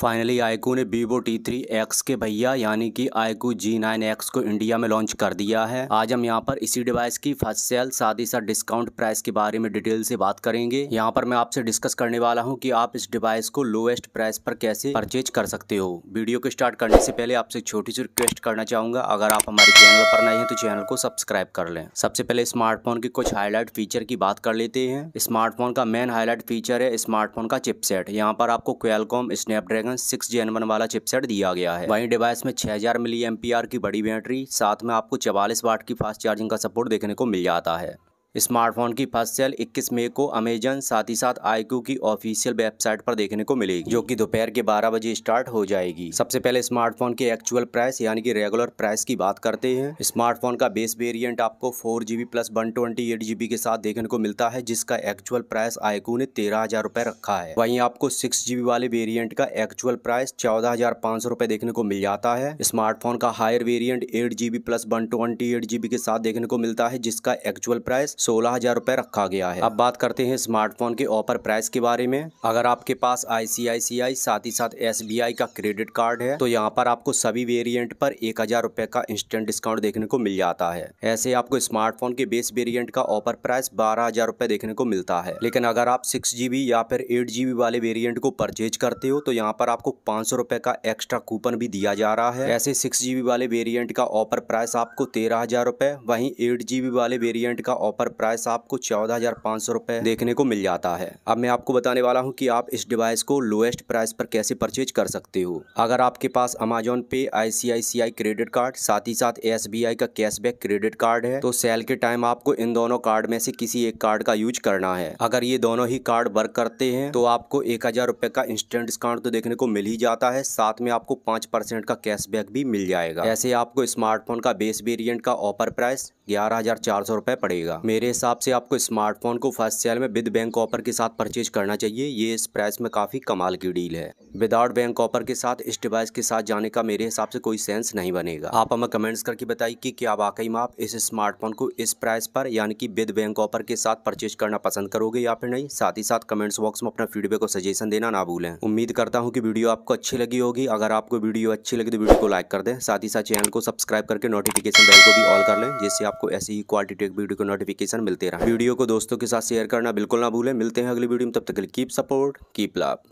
finally आयको ने Vivo T three x के भैया यानी कि नाइन एक्स को इंडिया में लॉन्च कर दिया है आज हम यहाँ पर इसी डिवाइस की फर्स्ट सेल साथ ही साथ डिस्काउंट प्राइस के बारे में डिटेल से बात करेंगे यहाँ पर मैं आपसे डिस्कस करने वाला हूँ कि आप इस डिवाइस को लोएस्ट प्राइस पर कैसे परचेज कर सकते हो वीडियो को स्टार्ट करने से पहले आपसे छोटी सी रिक्वेस्ट करना चाहूंगा अगर आप हमारे चैनल पर नए हैं तो चैनल को सब्सक्राइब कर लें सबसे पहले स्मार्टफोन के कुछ हाईलाइट फीचर की बात कर लेते हैं स्मार्टफोन का मेन हाईलाइट फीचर है स्मार्टफोन का चिपसेट यहाँ पर आपको Qualcomm Snapdragon Snapdragon six N वाला चिपसेट दिया गया है वहीं डिवाइस में छह हजार मिली की बड़ी बैटरी साथ में आपको चवालीस वाट की फास्ट चार्जिंग का सपोर्ट देखने को मिल जाता है स्मार्टफोन की फर्स्ट सेल 21 मई को अमेजन साथ ही साथ आईक्यू की ऑफिशियल वेबसाइट पर देखने को मिलेगी जो कि दोपहर के 12 बजे स्टार्ट हो जाएगी सबसे पहले स्मार्टफोन के एक्चुअल प्राइस यानी कि रेगुलर प्राइस की बात करते हैं स्मार्टफोन का बेस वेरियंट आपको four GB plus one twenty eight GB के साथ देखने को मिलता है जिसका एक्चुअल प्राइस आईक्यू ने तेरह हजार रखा है वहीं आपको सिक्स जीबी वाले वेरियंट का एक्चुअल प्राइस चौदह हजार सौ देखने को मिल जाता है स्मार्टफोन का higher variant eight GB plus one twenty eight GB के साथ देखने को मिलता है जिसका एक्चुअल प्राइस सोलह हज़ार रुपए रखा गया है अब बात करते हैं स्मार्टफोन के ऑफर प्राइस के बारे में अगर आपके पास आई साथ ही साथ एस का क्रेडिट कार्ड है तो यहाँ पर आपको सभी वेरियंट पर एक हज़ार रुपये का इंस्टेंट डिस्काउंट देखने को मिल जाता है ऐसे आपको स्मार्टफोन के बेस वेरियंट का ऑफर प्राइस बारह हज़ार रुपये देखने को मिलता है लेकिन अगर आप सिक्स जीबी या फिर एट जीबी वाले वेरियंट को परचेज करते हो तो यहाँ पर आपको पांच सौ रुपये का एक्स्ट्रा कूपन भी दिया जा रहा है ऐसे सिक्स जीबी वाले वेरियंट का ऑफर प्राइस आपको तेरह हज़ार रुपए वहीं एट जीबी वाले वेरियंट का ऑफर प्राइस आपको चौदह हज़ार पाँच सौ रुपये देखने को मिल जाता है अब मैं आपको बताने वाला हूँ कि आप इस डिवाइस को लोएस्ट प्राइस पर कैसे परचेज कर सकते हो अगर आपके पास Amazon pay ICICI credit card साथ ही साथ एस का कैशबैक क्रेडिट कार्ड है तो सेल के टाइम आपको इन दोनों कार्ड में से किसी एक कार्ड का यूज करना है अगर ये दोनों ही कार्ड वर्क करते हैं तो आपको एक हजार रुपए का इंस्टेंट डिस्काउंट तो देखने को मिल ही जाता है साथ में आपको पांच परसेंट का कैशबैक भी मिल जाएगा ऐसे आपको स्मार्टफोन का बेस वेरियंट का ऑफर प्राइस ग्यारह हजार चार सौ रुपए पड़ेगा मेरे मेरे हिसाब से आपको स्मार्टफोन को फर्स्ट सेल में विद बैंक ऑफर के साथ परचेज करना चाहिए ये इस प्राइस में काफ़ी कमाल की डील है विदाउट बैंक ऑफर के साथ इस डिवाइस के साथ जाने का मेरे हिसाब से कोई सेंस नहीं बनेगा आप हमें कमेंट्स करके बताइए कि क्या वाकई में आप इस स्मार्टफोन को इस प्राइस पर यानी कि विद बैंक ऑफर के साथ परचेज करना पसंद करोगे या फिर नहीं साथ ही साथ कमेंट्स बॉक्स में अपना फीडबैक और सजेशन देना ना भूलें उम्मीद करता हूँ कि वीडियो आपको अच्छी लगी होगी अगर आपको वीडियो अच्छी लगी तो वीडियो को लाइक कर दें साथ ही साथ चैनल को सब्सक्राइब करके नोटिफिकेशन बेल को भी ऑल कर लें जिससे आपको ऐसी ही क्वालिटी वीडियो को नोटिफिकेशन इन्फॉर्मेशन मिलते रहे वीडियो को दोस्तों के साथ शेयर करना बिल्कुल ना भूलें मिलते हैं अगली वीडियो में तब तक कीप सपोर्ट कीप लाभ